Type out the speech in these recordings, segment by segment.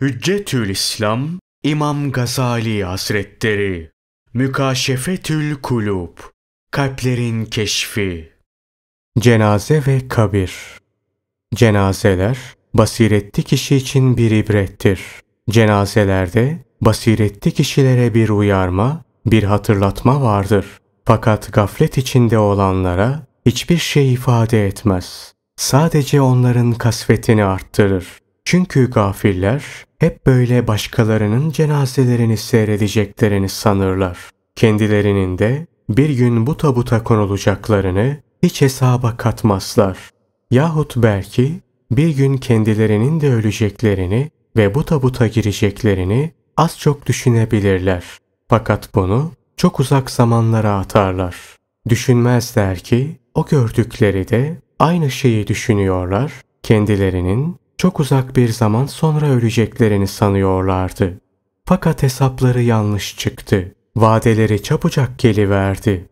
Hüccetül İslam İmam Gazali Hazretleri Mükaşefetül Kulub Kalplerin Keşfi Cenaze ve Kabir Cenazeler, basiretli kişi için bir ibrettir. Cenazelerde, basiretli kişilere bir uyarma, bir hatırlatma vardır. Fakat gaflet içinde olanlara hiçbir şey ifade etmez. Sadece onların kasvetini arttırır. Çünkü kafirler hep böyle başkalarının cenazelerini seyredeceklerini sanırlar. Kendilerinin de bir gün bu tabuta konulacaklarını hiç hesaba katmazlar. Yahut belki bir gün kendilerinin de öleceklerini ve bu tabuta gireceklerini az çok düşünebilirler. Fakat bunu çok uzak zamanlara atarlar. Düşünmezler ki o gördükleri de aynı şeyi düşünüyorlar, kendilerinin çok uzak bir zaman sonra öleceklerini sanıyorlardı. Fakat hesapları yanlış çıktı. Vadeleri çabucak geliverdi.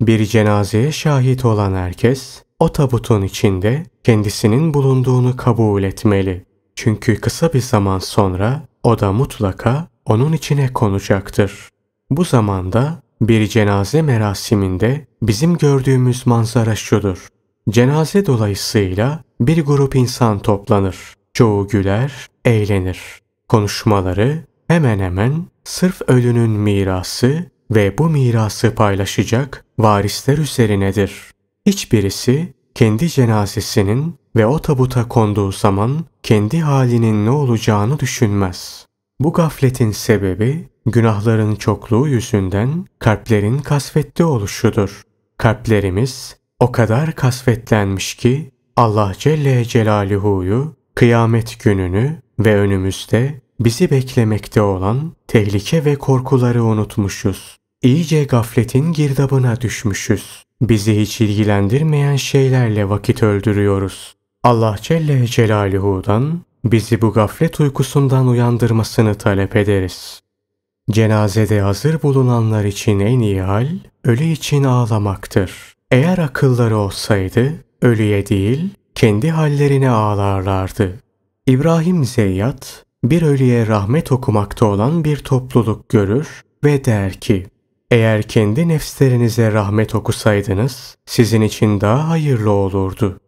Bir cenazeye şahit olan herkes o tabutun içinde kendisinin bulunduğunu kabul etmeli. Çünkü kısa bir zaman sonra o da mutlaka onun içine konacaktır. Bu zamanda bir cenaze merasiminde bizim gördüğümüz manzara şudur. Cenaze dolayısıyla bir grup insan toplanır. Çoğu güler, eğlenir. Konuşmaları hemen hemen sırf ölünün mirası ve bu mirası paylaşacak varisler üzerinedir. Hiçbirisi kendi cenazesinin ve o tabuta konduğu zaman kendi halinin ne olacağını düşünmez. Bu gafletin sebebi günahların çokluğu yüzünden kalplerin kasvetli oluşudur. Kalplerimiz o kadar kasvetlenmiş ki Allah Celle Celaluhu'yu kıyamet gününü ve önümüzde bizi beklemekte olan tehlike ve korkuları unutmuşuz. İyice gafletin girdabına düşmüşüz. Bizi hiç ilgilendirmeyen şeylerle vakit öldürüyoruz. Allah Celle Celaluhu'dan bizi bu gaflet uykusundan uyandırmasını talep ederiz. Cenazede hazır bulunanlar için en iyi hal, ölü için ağlamaktır. Eğer akılları olsaydı, Ölüye değil, kendi hallerine ağlarlardı. İbrahim Zeyyat, bir ölüye rahmet okumakta olan bir topluluk görür ve der ki, eğer kendi nefslerinize rahmet okusaydınız, sizin için daha hayırlı olurdu.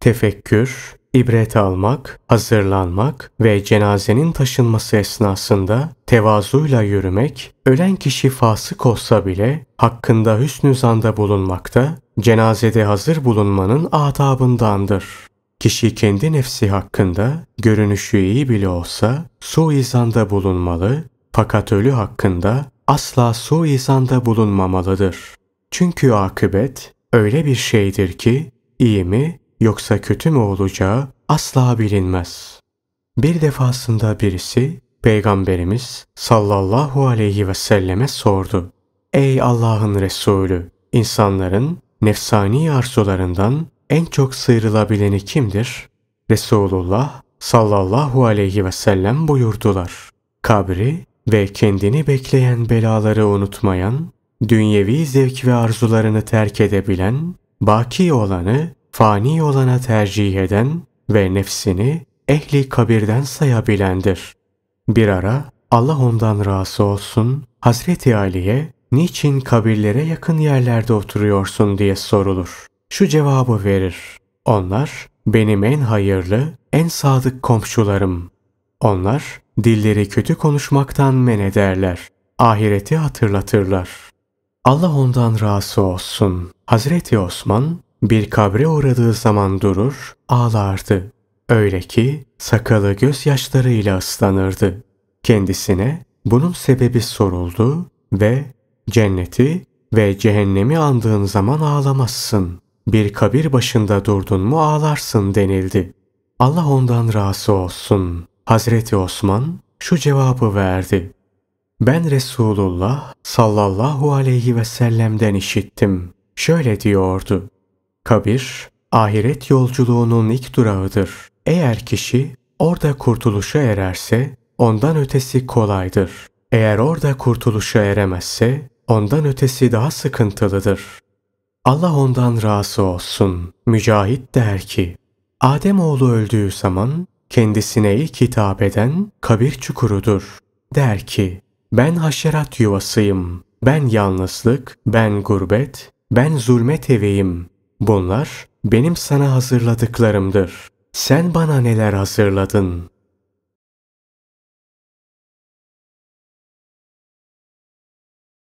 Tefekkür, ibret almak, hazırlanmak ve cenazenin taşınması esnasında tevazuyla yürümek, ölen kişi fasık olsa bile hakkında hüsnü zanda bulunmakta cenazede hazır bulunmanın adabındandır. Kişi kendi nefsi hakkında görünüşü iyi bile olsa suizanda bulunmalı fakat ölü hakkında asla suizanda bulunmamalıdır. Çünkü akıbet öyle bir şeydir ki iyi mi yoksa kötü mü olacağı asla bilinmez. Bir defasında birisi Peygamberimiz sallallahu aleyhi ve selleme sordu. Ey Allah'ın Resulü! insanların nefsani arzularından en çok sıyrılabileni kimdir? Resulullah sallallahu aleyhi ve sellem buyurdular. Kabri ve kendini bekleyen belaları unutmayan, dünyevi zevk ve arzularını terk edebilen, baki olanı fani olana tercih eden ve nefsini ehli kabirden sayabilendir. Bir ara Allah ondan razı olsun Hazreti Ali'ye niçin kabirlere yakın yerlerde oturuyorsun diye sorulur. Şu cevabı verir. Onlar benim en hayırlı, en sadık komşularım. Onlar dilleri kötü konuşmaktan men ederler. Ahireti hatırlatırlar. Allah ondan razı olsun. Hazreti Osman bir kabre uğradığı zaman durur, ağlardı. Öyle ki sakalı gözyaşlarıyla ıslanırdı. Kendisine bunun sebebi soruldu ve Cenneti ve cehennemi andığın zaman ağlamazsın. Bir kabir başında durdun mu ağlarsın denildi. Allah ondan razı olsun. Hazreti Osman şu cevabı verdi. Ben Resulullah sallallahu aleyhi ve sellem'den işittim. Şöyle diyordu. Kabir, ahiret yolculuğunun ilk durağıdır. Eğer kişi orada kurtuluşa ererse ondan ötesi kolaydır. Eğer orada kurtuluşa eremezse ondan ötesi daha sıkıntılıdır. Allah ondan razı olsun. Mücahit der ki, Adem oğlu öldüğü zaman kendisine ilk hitap eden kabir çukurudur. Der ki, ben haşerat yuvasıyım. Ben yalnızlık, ben gurbet, ben zulmet eviyim. Bunlar benim sana hazırladıklarımdır. Sen bana neler hazırladın?''